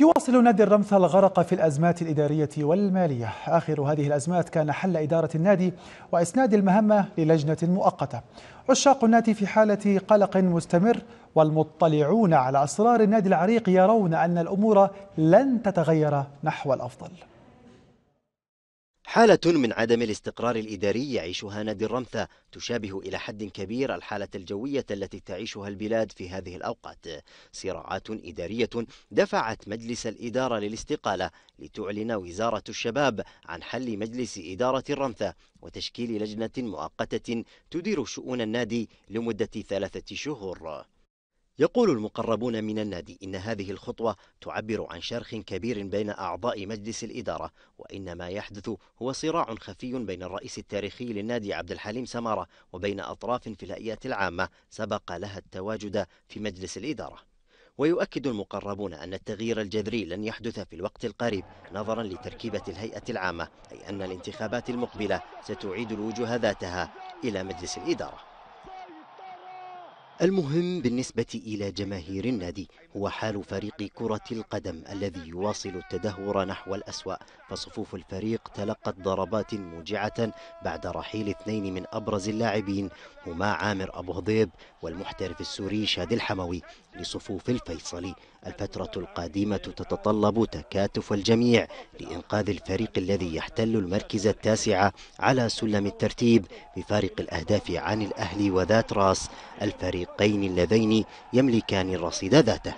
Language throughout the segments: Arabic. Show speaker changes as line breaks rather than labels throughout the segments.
يواصل نادي الرمثة الغرق في الأزمات الإدارية والمالية آخر هذه الأزمات كان حل إدارة النادي وإسناد المهمة للجنة مؤقتة عشاق النادي في حالة قلق مستمر والمطلعون على أسرار النادي العريق يرون أن الأمور لن تتغير نحو الأفضل
حالة من عدم الاستقرار الإداري يعيشها نادي الرمثة تشابه إلى حد كبير الحالة الجوية التي تعيشها البلاد في هذه الأوقات صراعات إدارية دفعت مجلس الإدارة للاستقالة لتعلن وزارة الشباب عن حل مجلس إدارة الرمثة وتشكيل لجنة مؤقتة تدير شؤون النادي لمدة ثلاثة شهور يقول المقربون من النادي إن هذه الخطوة تعبر عن شرخ كبير بين أعضاء مجلس الإدارة وإن ما يحدث هو صراع خفي بين الرئيس التاريخي للنادي عبد الحليم سمارة وبين أطراف في الهيئات العامة سبق لها التواجد في مجلس الإدارة ويؤكد المقربون أن التغيير الجذري لن يحدث في الوقت القريب نظرا لتركيبة الهيئة العامة أي أن الانتخابات المقبلة ستعيد الوجوه ذاتها إلى مجلس الإدارة المهم بالنسبة إلى جماهير النادي هو حال فريق كرة القدم الذي يواصل التدهور نحو الأسوأ فصفوف الفريق تلقت ضربات موجعة بعد رحيل اثنين من أبرز اللاعبين هما عامر أبو هضيب والمحترف السوري شادي الحموي لصفوف الفيصلي الفترة القادمة تتطلب تكاتف الجميع لإنقاذ الفريق الذي يحتل المركز التاسع على سلم الترتيب بفارق الأهداف عن الأهلي وذات راس الفريقين اللذين يملكان الرصيد ذاته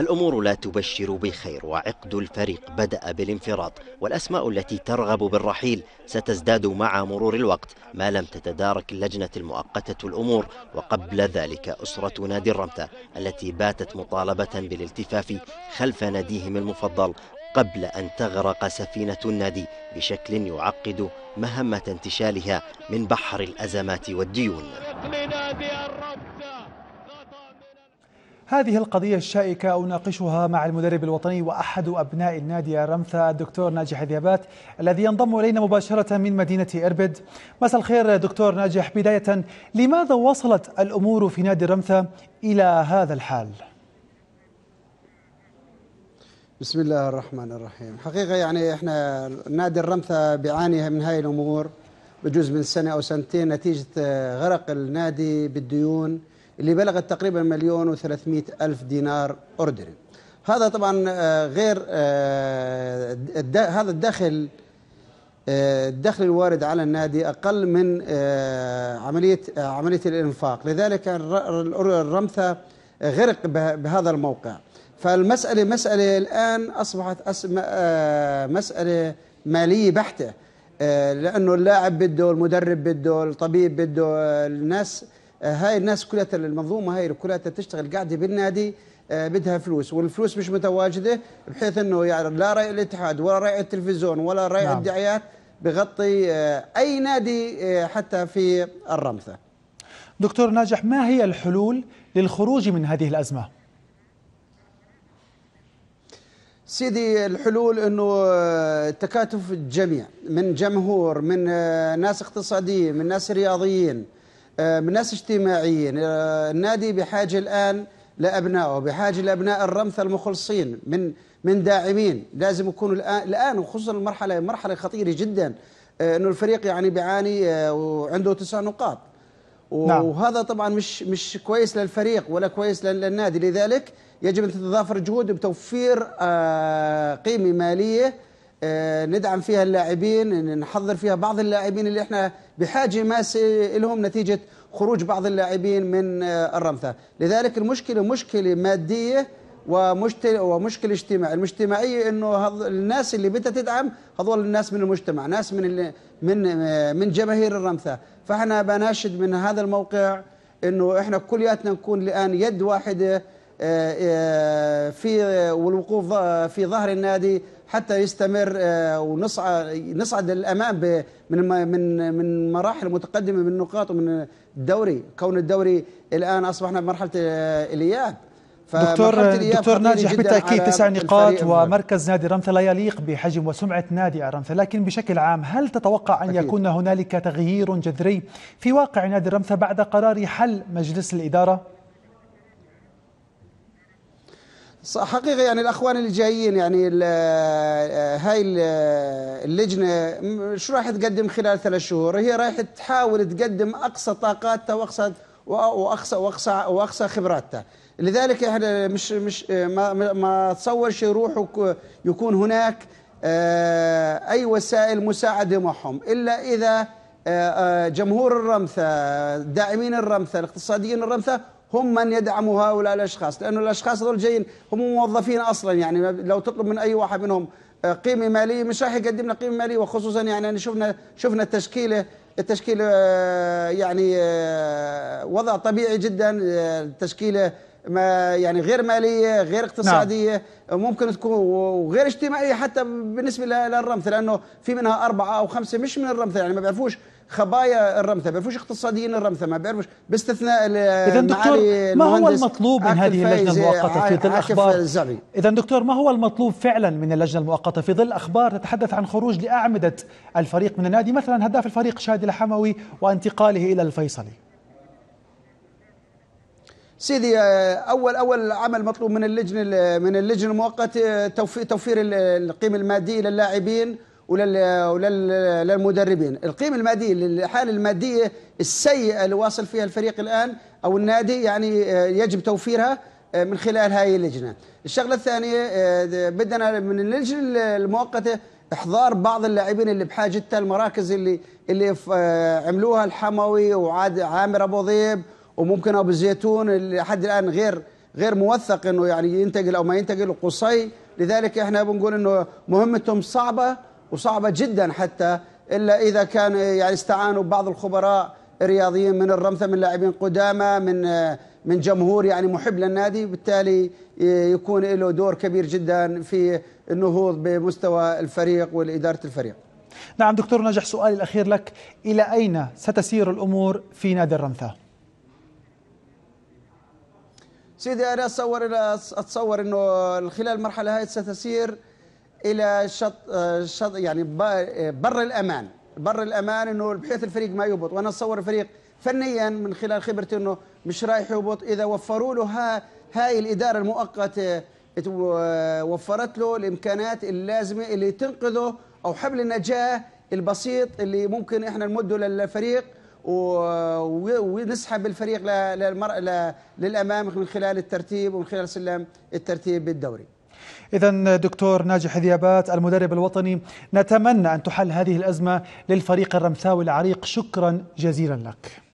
الأمور لا تبشر بخير وعقد الفريق بدأ بالانفراط والأسماء التي ترغب بالرحيل ستزداد مع مرور الوقت ما لم تتدارك اللجنة المؤقتة الأمور وقبل ذلك أسرة نادي الرمثة التي باتت مطالبة بالالتفاف خلف ناديهم المفضل قبل أن تغرق سفينة النادي بشكل يعقد مهمة انتشالها من بحر الأزمات والديون
هذه القضية الشائكة أناقشها مع المدرب الوطني وأحد أبناء النادي الرمثة الدكتور ناجح ذيابات الذي ينضم إلينا مباشرة من مدينة إربد مساء الخير دكتور ناجح بداية لماذا وصلت الأمور في نادي الرمثة إلى هذا الحال؟
بسم الله الرحمن الرحيم
حقيقة يعني إحنا نادي الرمثة
بيعاني من هاي الأمور بجوز من سنة أو سنتين نتيجة آه، غرق النادي بالديون اللي بلغت تقريبا مليون و300 ألف دينار أردني هذا طبعا آه، غير آه، هذا الدخل آه، الدخل الوارد على النادي أقل من عملية عملية الإنفاق لذلك الرمثة غرق بهذا الموقع فالمسألة مسألة الآن أصبحت مسألة مالية بحتة لأنه اللاعب بده المدرب بده الطبيب بده الناس آه، هاي الناس كلها المنظومه هاي كلها تشتغل قاعده بالنادي آه، بدها فلوس والفلوس مش متواجده بحيث انه يعني لا رأي الاتحاد ولا رأي التلفزيون ولا رأي نعم. الدعايات بغطي آه، اي نادي حتى في الرمثه.
دكتور ناجح ما هي الحلول للخروج من هذه الازمه؟
سيدي الحلول انه تكاتف الجميع من جمهور من ناس اقتصاديين من ناس رياضيين آه، من ناس اجتماعيين آه، النادي بحاجة الآن لأبنائه بحاجة لأبناء الرمث المخلصين من من داعمين لازم يكونوا الآن, الآن وخصوصا المرحلة مرحلة خطيرة جدا آه، أنه الفريق يعني بيعاني وعنده تسع نقاط نعم. وهذا طبعا مش مش كويس للفريق ولا كويس للنادي لذلك يجب ان تتضافر جهود بتوفير قيمه ماليه آه، ندعم فيها اللاعبين نحضر فيها بعض اللاعبين اللي احنا بحاجه ماسه لهم نتيجه خروج بعض اللاعبين من آه، الرمثة لذلك المشكله مشكله ماديه ومشكله اجتماعيه المجتمعيه انه الناس اللي بدها تدعم هذول الناس من المجتمع ناس من من آه، من جماهير الرمثة فاحنا بناشد من هذا الموقع انه احنا كلياتنا نكون الان يد واحده آه، آه، في والوقوف في ظهر النادي حتى يستمر آه، ونصعد نصعد للامام من من من مراحل متقدمه من النقاط ومن الدوري كون الدوري الان اصبحنا بمرحله الاياب دكتور دكتور ناجح بالتاكيد تسع نقاط
ومركز نادي رمثا لا يليق بحجم وسمعه نادي رمثا لكن بشكل عام هل تتوقع ان أكيد. يكون هنالك تغيير جذري في واقع نادي رمثا بعد قرار حل مجلس الاداره
حقيقة يعني الأخوان اللي جايين يعني ال آه، هاي آه، اللجنة شو راح تقدم خلال ثلاث شهور هي راح تحاول تقدم أقصى طاقاتها وأقصى وأقصى وأقصى وأقصى خبراتها لذلك احنا مش مش آه، ما ما تصورش يروحوا يكون هناك اي وسائل مساعده معهم الا اذا جمهور الرمثة داعمين الرمثة الاقتصاديين الرمثة هم من يدعموا هؤلاء الأشخاص لأنه الأشخاص هذول جايين هم موظفين أصلا يعني لو تطلب من أي واحد منهم آه، قيمة مالية مش راح يقدم لنا قيمة مالية وخصوصا يعني شفنا شفنا التشكيلة التشكيلة آه، يعني آه، وضع طبيعي جدا التشكيلة ما يعني غير ماليه غير اقتصاديه نعم. ممكن تكون وغير اجتماعيه حتى بالنسبه للرمثه لانه في منها اربعه او خمسه مش من الرمثه يعني ما بيعرفوش خبايا الرمثة ما بيعرفوش اقتصاديين الرمثة ما بيعرفوش باستثناء إذا دكتور ما هو المطلوب من هذه اللجنة المؤقتة في ظل
أخبار إذا دكتور ما هو المطلوب فعلا من اللجنة المؤقتة في ظل أخبار تتحدث عن خروج لأعمدة الفريق من النادي مثلا هداف الفريق شادي الحموي وانتقاله إلى الفيصلي
سيدي آه، اول اول عمل مطلوب من اللجنه من اللجنه المؤقته آه، توفير القيمه الماديه للاعبين وللمدربين القيمة المادية الحالة المادية السيئة اللي واصل فيها الفريق الآن أو النادي يعني آه، يجب توفيرها من خلال هاي اللجنة الشغلة الثانية بدنا من اللجنة المؤقتة احضار بعض اللاعبين اللي بحاجتها المراكز اللي اللي عملوها الحموي وعاد عامر ابو ضيب وممكن ابو الزيتون اللي لحد الان غير غير موثق انه يعني ينتقل او ما ينتقل قصي لذلك احنا بنقول انه مهمتهم صعبه وصعبه جدا حتى الا اذا كان يعني استعانوا ببعض الخبراء الرياضيين من الرمثه من لاعبين قدامى من من جمهور يعني محب للنادي بالتالي يكون له دور كبير جدا في النهوض بمستوى الفريق والاداره الفريق.
نعم دكتور نجح سؤالي الاخير لك الى اين ستسير الامور في نادي الرمثه؟
سيدي أنا أتصور أتصور أنه خلال المرحلة هاي ستسير إلى شط, شط يعني بر الأمان بر الأمان أنه بحيث الفريق ما يهبط وأنا أتصور الفريق فنيا من خلال خبرتي أنه مش رايح يهبط إذا وفروا له ها هاي الإدارة المؤقتة وفرت له الإمكانات اللازمة اللي تنقذه أو حبل النجاة البسيط اللي ممكن إحنا نمده للفريق ونسحب الفريق للمر... للامام من خلال الترتيب ومن خلال سلم الترتيب بالدوري.
إذا دكتور ناجح ذيابات المدرب الوطني نتمنى أن تحل هذه الأزمة للفريق الرمثاوي العريق شكرا جزيلا لك